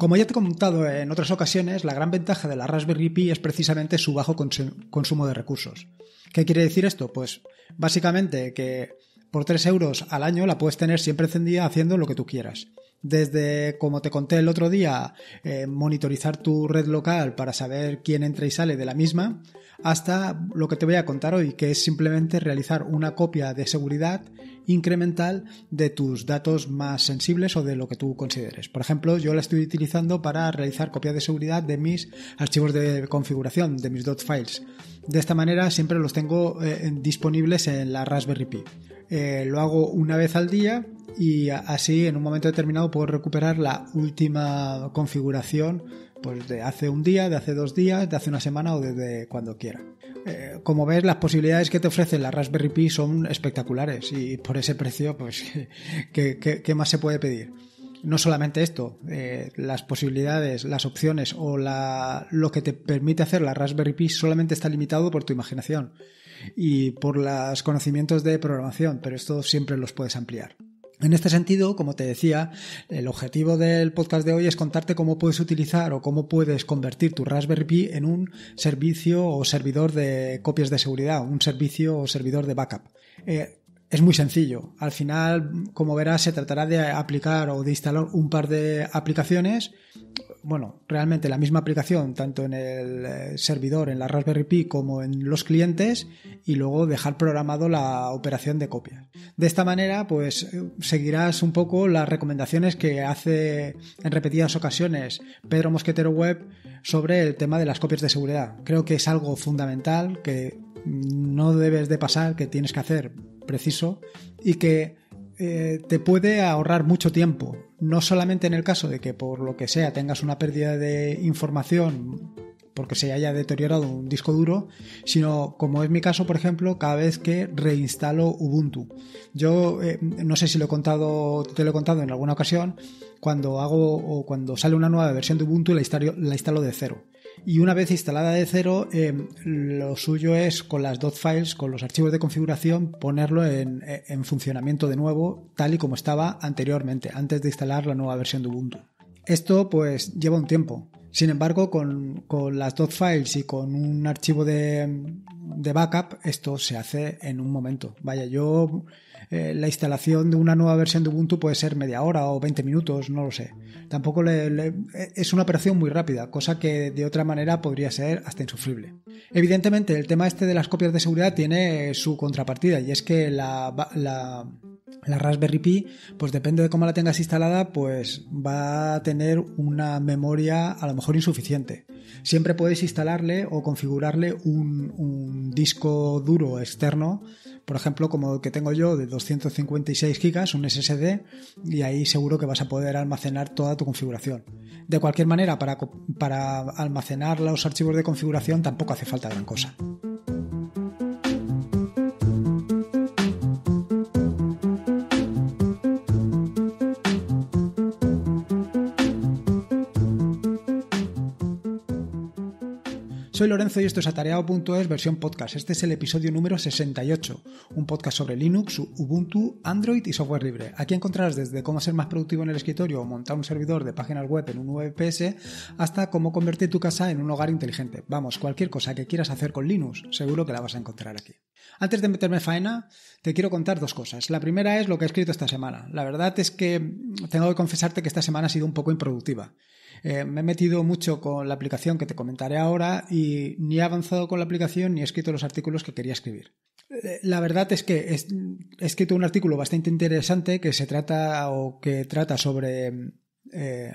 Como ya te he comentado en otras ocasiones, la gran ventaja de la Raspberry Pi es precisamente su bajo consumo de recursos. ¿Qué quiere decir esto? Pues básicamente que por 3 euros al año la puedes tener siempre encendida haciendo lo que tú quieras. Desde, como te conté el otro día, eh, monitorizar tu red local para saber quién entra y sale de la misma, hasta lo que te voy a contar hoy, que es simplemente realizar una copia de seguridad incremental de tus datos más sensibles o de lo que tú consideres. Por ejemplo, yo la estoy utilizando para realizar copias de seguridad de mis archivos de configuración, de mis dot files. De esta manera siempre los tengo eh, disponibles en la Raspberry Pi. Eh, lo hago una vez al día y así en un momento determinado puedo recuperar la última configuración pues de hace un día, de hace dos días, de hace una semana o desde cuando quiera. Eh, como ves, las posibilidades que te ofrece la Raspberry Pi son espectaculares y por ese precio, pues, ¿qué, más se puede pedir? No solamente esto, eh, las posibilidades, las opciones o la, lo que te permite hacer la Raspberry Pi solamente está limitado por tu imaginación y por los conocimientos de programación, pero esto siempre los puedes ampliar. En este sentido, como te decía, el objetivo del podcast de hoy es contarte cómo puedes utilizar o cómo puedes convertir tu Raspberry Pi en un servicio o servidor de copias de seguridad, un servicio o servidor de backup. Eh, es muy sencillo. Al final, como verás, se tratará de aplicar o de instalar un par de aplicaciones. Bueno, realmente la misma aplicación, tanto en el eh, servidor, en la Raspberry Pi, como en los clientes, y luego dejar programado la operación de copias. De esta manera, pues eh, seguirás un poco las recomendaciones que hace en repetidas ocasiones Pedro Mosquetero Web sobre el tema de las copias de seguridad. Creo que es algo fundamental que no debes de pasar, que tienes que hacer preciso y que eh, te puede ahorrar mucho tiempo. No solamente en el caso de que por lo que sea tengas una pérdida de información porque se haya deteriorado un disco duro, sino como es mi caso, por ejemplo, cada vez que reinstalo Ubuntu. Yo eh, no sé si lo he contado, te lo he contado en alguna ocasión, cuando hago o cuando sale una nueva versión de Ubuntu la la instalo de cero. Y una vez instalada de cero, eh, lo suyo es con las dot files, con los archivos de configuración, ponerlo en, funcionamiento de nuevo, tal y como estaba anteriormente, antes de instalar la nueva versión de Ubuntu. Esto pues lleva un tiempo. Sin embargo, con, las dot files y con un archivo de, de backup, esto se hace en un momento. Vaya, yo eh, la instalación de una nueva versión de Ubuntu puede ser media hora o 20 minutos, no lo sé. Tampoco le, es una operación muy rápida, cosa que de otra manera podría ser hasta insufrible. Evidentemente, el tema este de las copias de seguridad tiene su contrapartida y es que la, Raspberry Pi, pues depende de cómo la tengas instalada, pues va a tener una memoria a lo mejor insuficiente. Siempre puedes instalarle o configurarle un, un disco duro externo por ejemplo, como que tengo yo de 256 gigas, un SSD, y ahí seguro que vas a poder almacenar toda tu configuración. De cualquier manera, para, para almacenar los archivos de configuración tampoco hace falta gran cosa. Soy Lorenzo y esto es atareado.es versión podcast. Este es el episodio número 68, un podcast sobre Linux, Ubuntu, Android y software libre. Aquí encontrarás desde cómo ser más productivo en el escritorio o montar un servidor de páginas web en un VPS hasta cómo convertir tu casa en un hogar inteligente. Vamos, cualquier cosa que quieras hacer con Linux, seguro que la vas a encontrar aquí. Antes de meterme faena, te quiero contar dos cosas. La primera es lo que he escrito esta semana. La verdad es que tengo que confesarte que esta semana ha sido un poco improductiva. Eh, me he metido mucho con la aplicación que te comentaré ahora y ni he avanzado con la aplicación ni he escrito los artículos que quería escribir. Eh, la verdad es que he escrito un artículo bastante interesante que se trata o que trata sobre eh,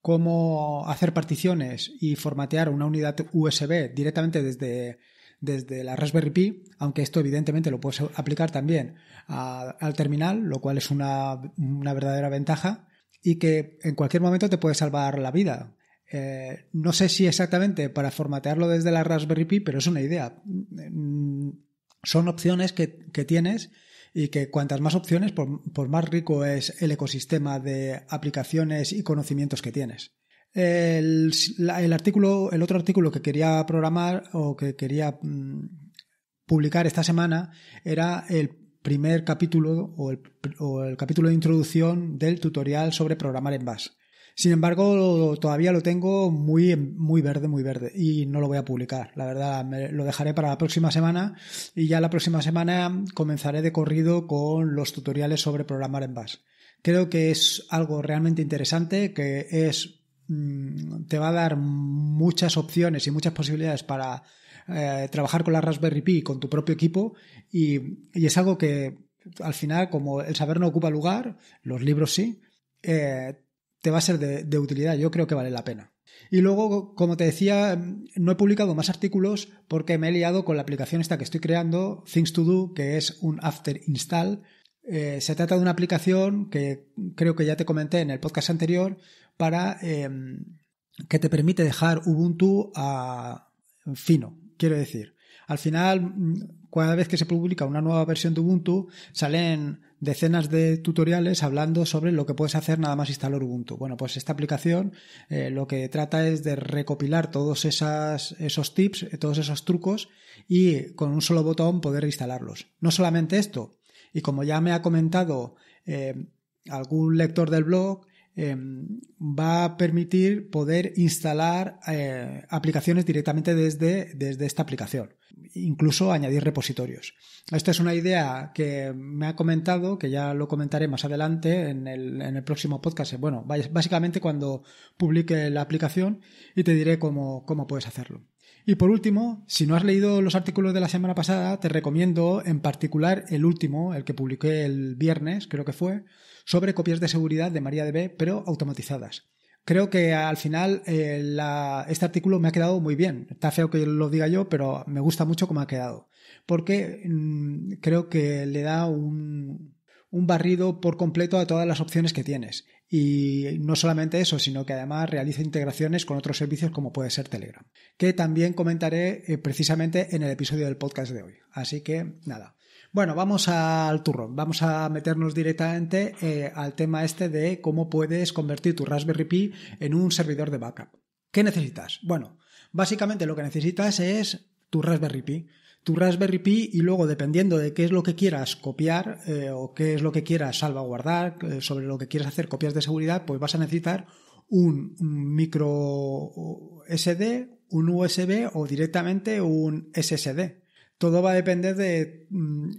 cómo hacer particiones y formatear una unidad USB directamente desde, la Raspberry Pi, aunque esto evidentemente lo puedes aplicar también al terminal, lo cual es una verdadera ventaja y que en cualquier momento te puede salvar la vida. Eh, no sé si exactamente para formatearlo desde la Raspberry Pi, pero es una idea. Mm, son opciones que, tienes y que cuantas más opciones, por, más rico es el ecosistema de aplicaciones y conocimientos que tienes. El, el, artículo, el otro artículo que quería programar o que quería mm, publicar esta semana era el primer capítulo o el, capítulo de introducción del tutorial sobre programar en Bash. Sin embargo, todavía lo tengo muy, muy verde, muy verde y no lo voy a publicar. La verdad, lo dejaré para la próxima semana y ya la próxima semana comenzaré de corrido con los tutoriales sobre programar en Bash. Creo que es algo realmente interesante, que es mm, te va a dar muchas opciones y muchas posibilidades para eh, trabajar con la Raspberry Pi con tu propio equipo y, es algo que al final, como el saber no ocupa lugar, los libros sí, eh, te va a ser de, utilidad. Yo creo que vale la pena. Y luego, como te decía, no he publicado más artículos porque me he liado con la aplicación esta que estoy creando, Things to Do, que es un after install. Eh, se trata de una aplicación que creo que ya te comenté en el podcast anterior para em, que te permite dejar Ubuntu a fino, Quiero decir, al final, mm, cada vez que se publica una nueva versión de Ubuntu, salen decenas de tutoriales hablando sobre lo que puedes hacer nada más instalar Ubuntu. Bueno, pues esta aplicación eh, lo que trata es de recopilar todos esos tips, eh, todos esos trucos y con un solo botón poder instalarlos. No solamente esto, y como ya me ha comentado eh, algún lector del blog, Em, va a permitir poder instalar eh, aplicaciones directamente desde, desde esta aplicación, incluso añadir repositorios. Esta es una idea que me ha comentado, que ya lo comentaré más adelante en el, próximo podcast. Bueno, básicamente cuando publique la aplicación y te diré cómo, cómo puedes hacerlo. Y por último, si no has leído los artículos de la semana pasada, te recomiendo en particular el último, el que publiqué el viernes, creo que fue, sobre copias de seguridad de MariaDB, pero automatizadas. Creo que al final eh, este artículo me ha quedado muy bien. Está feo que lo diga yo, pero me gusta mucho cómo ha quedado. Porque mm, creo que le da un, un barrido por completo a todas las opciones que tienes. Y no solamente eso, sino que además realiza integraciones con otros servicios como puede ser Telegram, que también comentaré eh, precisamente en el episodio del podcast de hoy. Así que nada. Bueno, vamos al turno vamos a meternos directamente eh, al tema este de cómo puedes convertir tu Raspberry Pi en un servidor de backup. ¿Qué necesitas? Bueno, básicamente lo que necesitas es tu Raspberry Pi tu Raspberry Pi y luego dependiendo de qué es lo que quieras copiar eh, o qué es lo que quieras salvaguardar, eh, sobre lo que quieras hacer copias de seguridad, pues vas a necesitar un, micro SD, un USB o directamente un SSD. Todo va a depender de mm,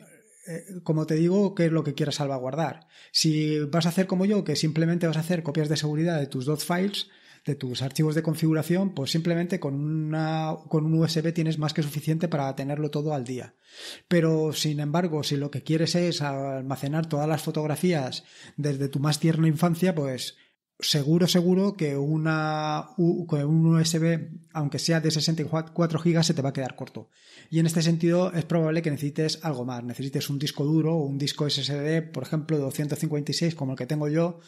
eh, como te digo, qué es lo que quieras salvaguardar. Si vas a hacer como yo, que simplemente vas a hacer copias de seguridad de tus dos files, de tus archivos de configuración, pues simplemente con, una, con un USB tienes más que suficiente para tenerlo todo al día. Pero sin embargo, si lo que quieres es almacenar todas las fotografías desde tu más tierna infancia, pues seguro, seguro que una, un USB, aunque sea de 64 GB, se te va a quedar corto. Y en este sentido es probable que necesites algo más. Necesites un disco duro o un disco SSD, por ejemplo, de 256 como el que tengo yo,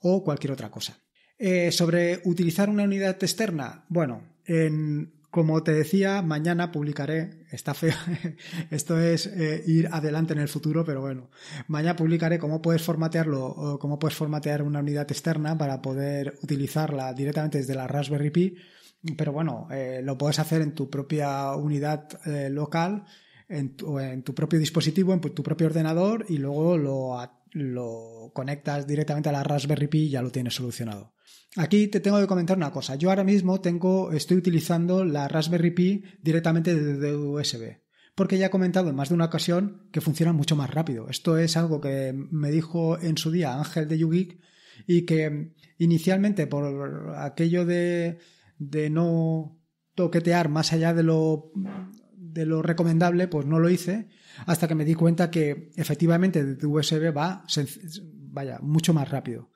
o cualquier otra cosa. Eh, sobre utilizar una unidad externa, bueno, en, como te decía, mañana publicaré, está feo, esto es eh, ir adelante en el futuro, pero bueno, mañana publicaré cómo puedes formatearlo o cómo puedes formatear una unidad externa para poder utilizarla directamente desde la Raspberry Pi, pero bueno, eh, lo puedes hacer en tu propia unidad local. En tu, en tu, propio dispositivo, en tu propio ordenador y luego lo, lo conectas directamente a la Raspberry Pi y ya lo tienes solucionado. Aquí te tengo que comentar una cosa. Yo ahora mismo tengo, estoy utilizando la Raspberry Pi directamente desde USB. Porque ya he comentado en más de una ocasión que funciona mucho más rápido. Esto es algo que me dijo en su día Ángel de YouGeek y que inicialmente por aquello de, no toquetear más allá de lo, de lo recomendable, pues no lo hice hasta que me di cuenta que efectivamente tu USB va vaya, mucho más rápido.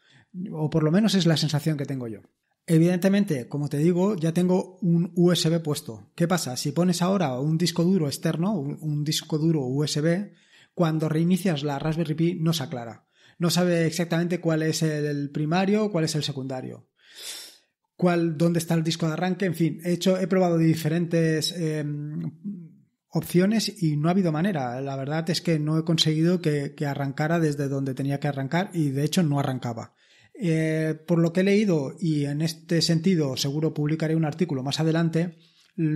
O por lo menos es la sensación que tengo yo. Evidentemente, como te digo, ya tengo un USB puesto. ¿Qué pasa? Si pones ahora un disco duro externo, un disco duro USB, cuando reinicias la Raspberry Pi no se aclara. No sabe exactamente cuál es el primario, cuál es el secundario. Cuál, dónde está el disco de arranque, en fin, he, hecho, he probado diferentes em, opciones y no ha habido manera. La verdad es que no he conseguido que, arrancara desde donde tenía que arrancar y de hecho no arrancaba. Eh, por lo que he leído, y en este sentido seguro publicaré un artículo más adelante,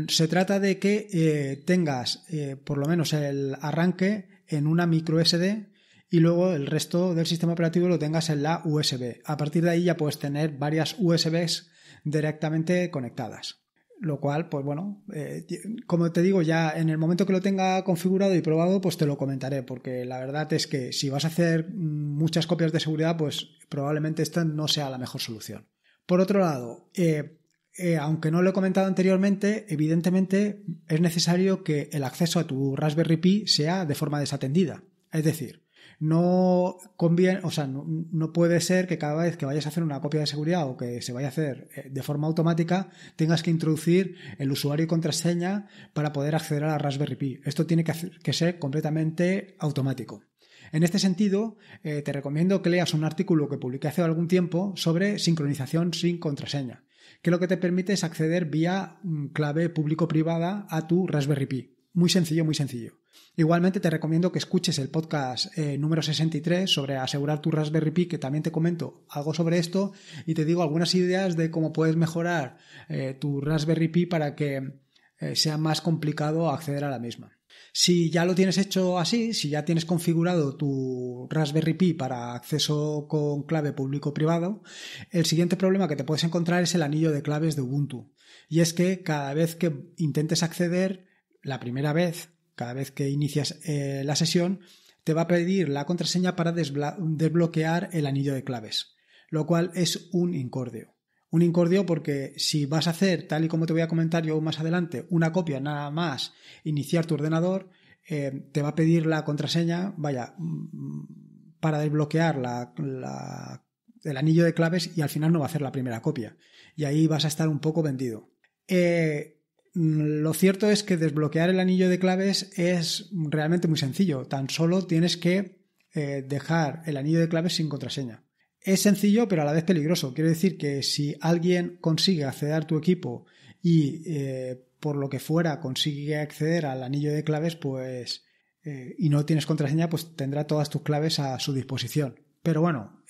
se trata de que eh, tengas eh, por lo menos el arranque en una micro SD y luego el resto del sistema operativo lo tengas en la USB. A partir de ahí ya puedes tener varias USBs directamente conectadas. Lo cual, pues bueno, eh, como te digo, ya en el momento que lo tenga configurado y probado, pues te lo comentaré, porque la verdad es que si vas a hacer muchas copias de seguridad, pues probablemente esta no sea la mejor solución. Por otro lado, eh, eh, aunque no lo he comentado anteriormente, evidentemente es necesario que el acceso a tu Raspberry Pi sea de forma desatendida. Es decir, no conviene, o sea, no, puede ser que cada vez que vayas a hacer una copia de seguridad o que se vaya a hacer eh, de forma automática, tengas que introducir el usuario y contraseña para poder acceder a la Raspberry Pi. Esto tiene que, ser completamente automático. En este sentido, eh, te recomiendo que leas un artículo que publiqué hace algún tiempo sobre sincronización sin contraseña, que lo que te permite es acceder vía mm, clave público-privada a tu Raspberry Pi. Muy sencillo, muy sencillo. Igualmente te recomiendo que escuches el podcast eh, número 63 sobre asegurar tu Raspberry Pi, que también te comento algo sobre esto y te digo algunas ideas de cómo puedes mejorar eh, tu Raspberry Pi para que eh, sea más complicado acceder a la misma. Si ya lo tienes hecho así, si ya tienes configurado tu Raspberry Pi para acceso con clave público-privado, el siguiente problema que te puedes encontrar es el anillo de claves de Ubuntu. Y es que cada vez que intentes acceder, la primera vez cada vez que inicias eh, la sesión, te va a pedir la contraseña para desbloquear el anillo de claves, lo cual es un incordio. Un incordio porque si vas a hacer, tal y como te voy a comentar yo más adelante, una copia nada más, iniciar tu ordenador, eh, te va a pedir la contraseña, vaya, mm, para desbloquear la, el anillo de claves y al final no va a hacer la primera copia. Y ahí vas a estar un poco vendido. Eh, Mm, lo cierto es que desbloquear el anillo de claves es realmente muy sencillo. Tan solo tienes que eh, dejar el anillo de claves sin contraseña. Es sencillo pero a la vez peligroso. Quiero decir que si alguien consigue acceder a tu equipo y eh, por lo que fuera consigue acceder al anillo de claves, pues eh, y no tienes contraseña, pues tendrá todas tus claves a su disposición. Pero bueno,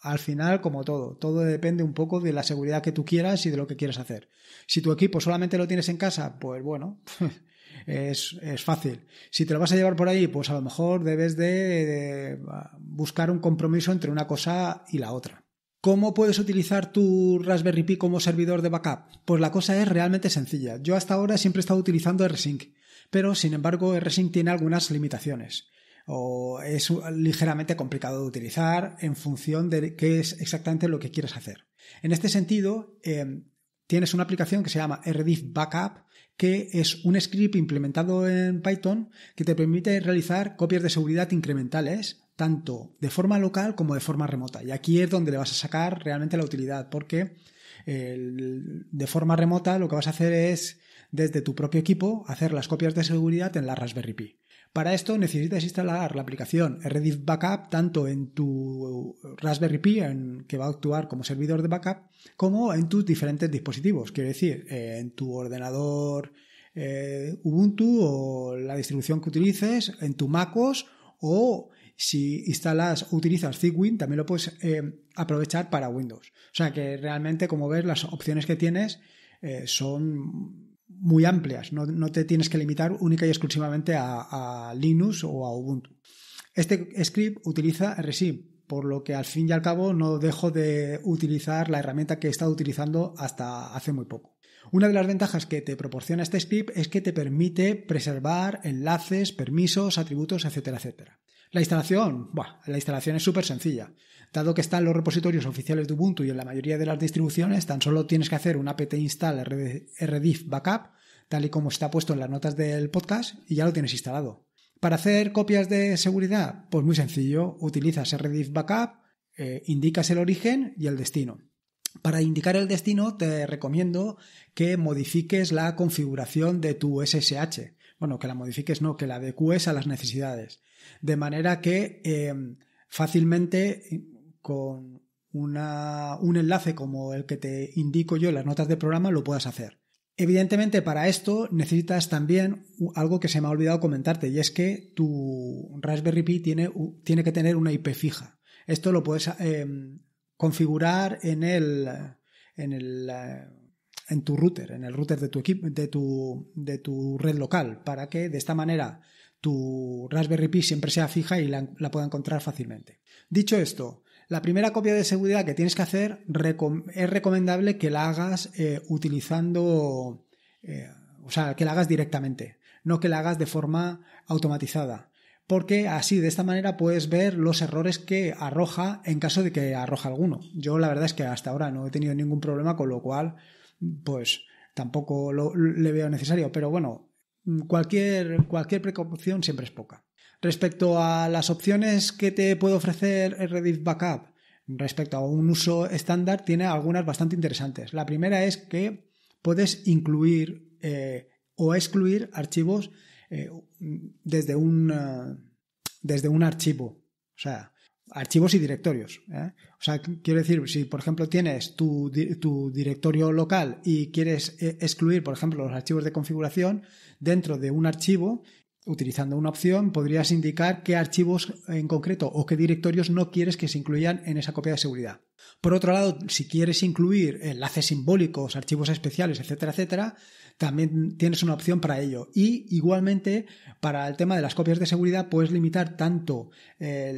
al final, como todo, todo depende un poco de la seguridad que tú quieras y de lo que quieras hacer. Si tu equipo solamente lo tienes en casa, pues bueno, es, fácil. Si te lo vas a llevar por ahí, pues a lo mejor debes de, de buscar un compromiso entre una cosa y la otra. ¿Cómo puedes utilizar tu Raspberry Pi como servidor de backup? Pues la cosa es realmente sencilla. Yo hasta ahora siempre he estado utilizando RSync, pero sin embargo RSync tiene algunas limitaciones o es ligeramente complicado de utilizar en función de qué es exactamente lo que quieres hacer. En este sentido, em, tienes una aplicación que se llama Rediff Backup, que es un script implementado en Python que te permite realizar copias de seguridad incrementales, tanto de forma local como de forma remota. Y aquí es donde le vas a sacar realmente la utilidad, porque de forma remota lo que vas a hacer es, desde tu propio equipo, hacer las copias de seguridad en la Raspberry Pi. Para esto necesitas instalar la aplicación Rediff Backup tanto en tu Raspberry Pi, en, que va a actuar como servidor de backup, como en tus diferentes dispositivos. Quiero decir, eh, en tu ordenador eh, Ubuntu o la distribución que utilices, en tu MacOS o si instalas o utilizas Zigwin, también lo puedes eh, aprovechar para Windows. O sea que realmente, como ves, las opciones que tienes son muy amplias, no, te tienes que limitar única y exclusivamente a, a, Linux o a Ubuntu. Este script utiliza RSI, por lo que al fin y al cabo no dejo de utilizar la herramienta que he estado utilizando hasta hace muy poco. Una de las ventajas que te proporciona este script es que te permite preservar enlaces, permisos, atributos, etcétera, etcétera. La instalación, la instalación es súper sencilla. Dado que están los repositorios oficiales de Ubuntu y en la mayoría de las distribuciones, tan solo tienes que hacer un apt install rediff backup, tal y como está puesto en las notas del podcast, y ya lo tienes instalado. Para hacer copias de seguridad, pues muy sencillo, utilizas rediff backup, eh, indicas el origen y el destino. Para indicar el destino te recomiendo que modifiques la configuración de tu SSH. Bueno, que la modifiques no, que la adecues a las necesidades. De manera que eh, fácilmente eh, con un enlace como el que te indico yo en las notas de programa lo puedas hacer. Evidentemente para esto necesitas también algo que se me ha olvidado comentarte y es que tu Raspberry Pi tiene, que tener una IP fija. Esto lo puedes eh, configurar en el, en tu router, en el router de tu equipo, tu, de tu red local, para que de esta manera tu Raspberry Pi siempre sea fija y la, pueda encontrar fácilmente. Dicho esto, la primera copia de seguridad que tienes que hacer es recomendable que la hagas eh, utilizando, eh, o sea, que la hagas directamente, no que la hagas de forma automatizada, porque así de esta manera puedes ver los errores que arroja en caso de que arroja alguno. Yo la verdad es que hasta ahora no he tenido ningún problema, con lo cual, pues tampoco lo, le veo necesario, pero bueno, Mm, cualquier, cualquier precaución siempre es poca. Respecto a las opciones que te puede ofrecer Redis Backup, respecto a un uso estándar, tiene algunas bastante interesantes. La primera es que puedes incluir eh, o excluir archivos eh, mm, desde, un, eh, desde un archivo. O sea, archivos y directorios. ¿eh? O sea, quiero decir, si por ejemplo tienes tu, tu directorio local y quieres eh, excluir, por ejemplo, los archivos de configuración, dentro de un archivo utilizando una opción, podrías indicar qué archivos en concreto o qué directorios no quieres que se incluyan en esa copia de seguridad. Por otro lado, si quieres incluir enlaces simbólicos, archivos especiales, etcétera, etcétera, también tienes una opción para ello. Y igualmente, para el tema de las copias de seguridad, puedes limitar tanto eh,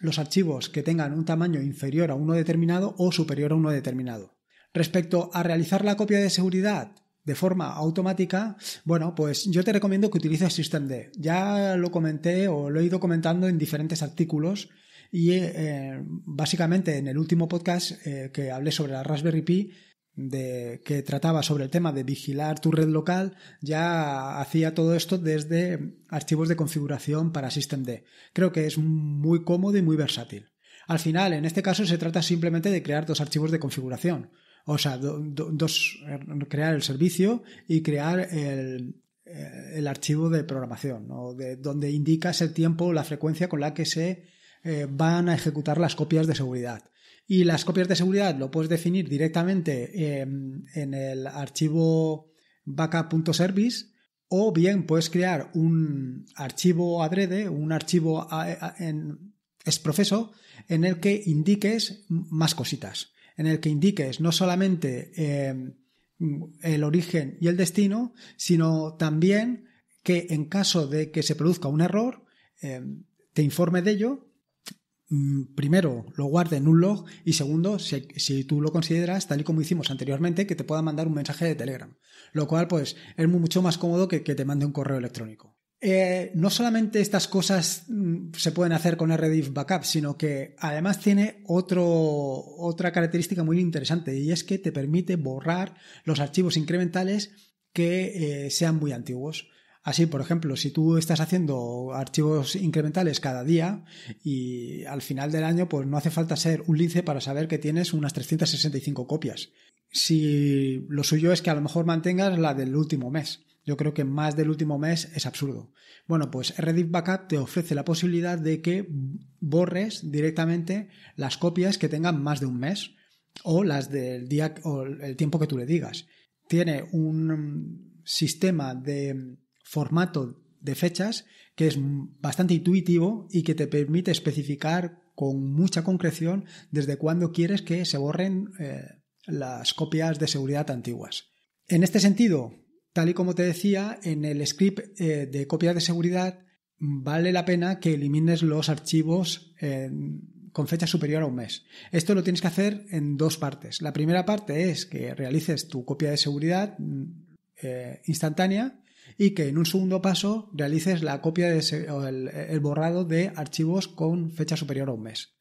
los archivos que tengan un tamaño inferior a uno determinado o superior a uno determinado. Respecto a realizar la copia de seguridad, de forma automática, bueno, pues yo te recomiendo que utilices SystemD. Ya lo comenté o lo he ido comentando en diferentes artículos y eh, básicamente en el último podcast eh, que hablé sobre la Raspberry Pi, de, que trataba sobre el tema de vigilar tu red local, ya hacía todo esto desde archivos de configuración para SystemD. Creo que es muy cómodo y muy versátil. Al final, en este caso, se trata simplemente de crear dos archivos de configuración o sea, dos, eh, crear el servicio y crear el, eh, archivo de programación, de, donde indicas el tiempo, o la frecuencia con la que se eh, van a ejecutar las copias de seguridad. Y las copias de seguridad lo puedes definir directamente em, en el archivo backup.service o bien puedes crear un archivo adrede, un archivo en, en el que indiques más cositas en el que indiques no solamente eh, el origen y el destino, sino también que en caso de que se produzca un error, eh, te informe de ello. Mm, primero, lo guarde en un log y segundo, si, tú lo consideras, tal y como hicimos anteriormente, que te pueda mandar un mensaje de Telegram. Lo cual, pues, es mucho más cómodo que que te mande un correo electrónico. Eh, no solamente estas cosas mm, se pueden hacer con Rediff Backup, sino que además tiene otro, otra característica muy interesante y es que te permite borrar los archivos incrementales que eh, sean muy antiguos. Así, por ejemplo, si tú estás haciendo archivos incrementales cada día y al final del año, pues no hace falta ser un lince para saber que tienes unas 365 copias. Si lo suyo es que a lo mejor mantengas la del último mes yo creo que más del último mes es absurdo. Bueno, pues Rediff Backup te ofrece la posibilidad de que borres directamente las copias que tengan más de un mes o las del día o el tiempo que tú le digas. Tiene un sistema de formato de fechas que es bastante intuitivo y que te permite especificar con mucha concreción desde cuándo quieres que se borren eh, las copias de seguridad antiguas. En este sentido, Tal y como te decía, en el script eh, de copia de seguridad vale la pena que elimines los archivos eh, con fecha superior a un mes. Esto lo tienes que hacer en dos partes. La primera parte es que realices tu copia de seguridad mm, eh, instantánea y que en un segundo paso realices la copia de, el borrado de archivos con fecha superior a un mes.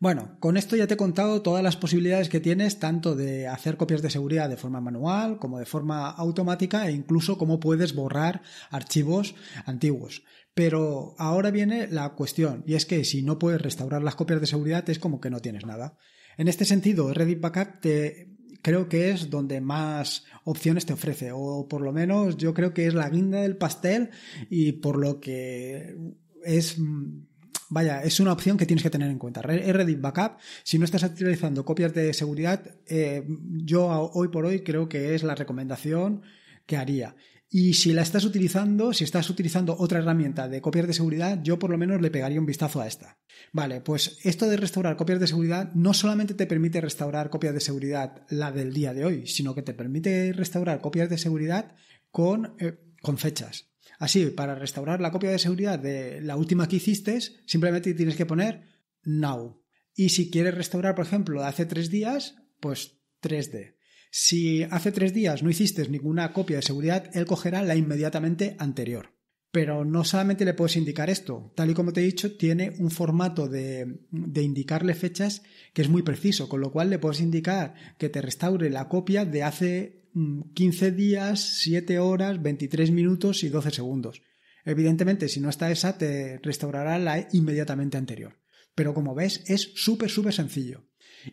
Bueno, con esto ya te he contado todas las posibilidades que tienes tanto de hacer copias de seguridad de forma manual como de forma automática e incluso cómo puedes borrar archivos antiguos. Pero ahora viene la cuestión y es que si no puedes restaurar las copias de seguridad es como que no tienes nada. En este sentido, Reddit Backup te creo que es donde más opciones te ofrece o por lo menos yo creo que es la guinda del pastel y por lo que es mm, Vaya, es una opción que tienes que tener en cuenta. Reddit Backup, si no estás utilizando copias de seguridad, eh, yo hoy por hoy creo que es la recomendación que haría. Y si la estás utilizando, si estás utilizando otra herramienta de copias de seguridad, yo por lo menos le pegaría un vistazo a esta. Vale, pues esto de restaurar copias de seguridad no solamente te permite restaurar copias de seguridad la del día de hoy, sino que te permite restaurar copias de seguridad con, eh, con fechas. Así, para restaurar la copia de seguridad de la última que hiciste, simplemente tienes que poner now. Y si quieres restaurar, por ejemplo, hace tres días, pues 3D. Si hace tres días no hiciste ninguna copia de seguridad, él cogerá la inmediatamente anterior. Pero no solamente le puedes indicar esto, tal y como te he dicho, tiene un formato de, indicarle fechas que es muy preciso, con lo cual le puedes indicar que te restaure la copia de hace 15 mm, días, 7 horas, 23 minutos y 12 segundos. Evidentemente, si no está esa, te restaurará la inmediatamente anterior. Pero como ves, es súper, súper sencillo.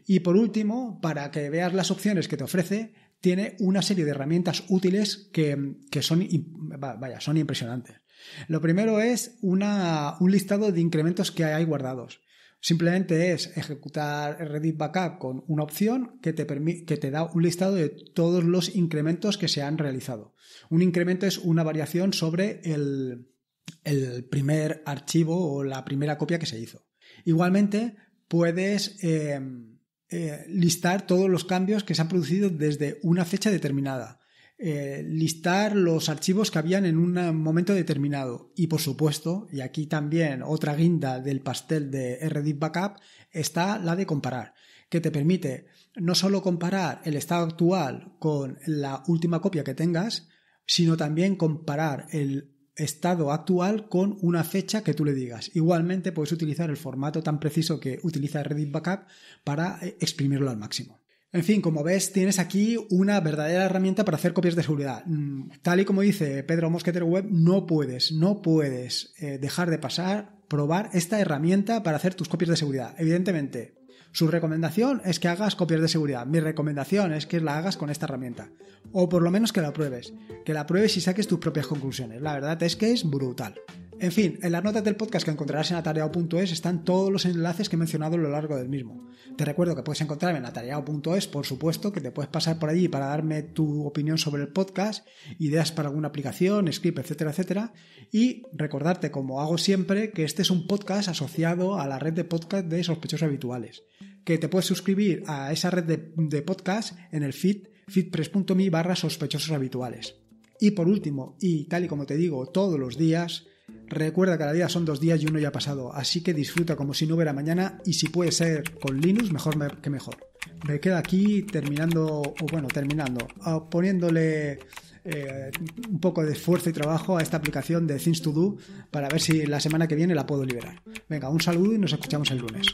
Y por último, para que veas las opciones que te ofrece, tiene una serie de herramientas útiles que, son impresionantes. Lo primero es un listado de incrementos que hay guardados. Simplemente es ejecutar reddit Backup con una opción que te, da un listado de todos los incrementos que se han realizado. Un incremento es una variación sobre el, primer archivo o la primera copia que se hizo. Igualmente, puedes eh, eh, listar todos los cambios que se han producido desde una fecha determinada. Eh, listar los archivos que habían en un momento determinado. Y por supuesto, y aquí también otra guinda del pastel de RDIP Backup, está la de comparar, que te permite no solo comparar el estado actual con la última copia que tengas, sino también comparar el estado actual con una fecha que tú le digas. Igualmente puedes utilizar el formato tan preciso que utiliza Reddit Backup para eh, exprimirlo al máximo. En fin, como ves, tienes aquí una verdadera herramienta para hacer copias de seguridad. Mm, tal y como dice Pedro Mosqueter Web, no puedes, no puedes eh, dejar de pasar, probar esta herramienta para hacer tus copias de seguridad. Evidentemente, su recomendación es que hagas copias de seguridad. Mi recomendación es que la hagas con esta herramienta. O por lo menos que la pruebes. Que la pruebes y saques tus propias conclusiones. La verdad es que es brutal. En fin, en las notas del podcast que encontrarás en atareado.es están todos los enlaces que he mencionado a lo largo del mismo. Te recuerdo que puedes encontrarme en atareado.es, por supuesto, que te puedes pasar por allí para darme tu opinión sobre el podcast, ideas para alguna aplicación, script, etcétera, etcétera. Y recordarte, como hago siempre, que este es un podcast asociado a la red de podcast de sospechosos habituales. Que te puedes suscribir a esa red de, podcast en el feed feedpress.me barra sospechosos habituales. Y por último, y tal y como te digo todos los días, Recuerda que cada día son dos días y uno ya ha pasado, así que disfruta como si no hubiera mañana y si puede ser con Linux, mejor que mejor. Me queda aquí terminando, o bueno, terminando, ah, poniéndole eh, un poco de esfuerzo y trabajo a esta aplicación de Things to Do para ver si la semana que viene la puedo liberar. Venga, un saludo y nos escuchamos el lunes.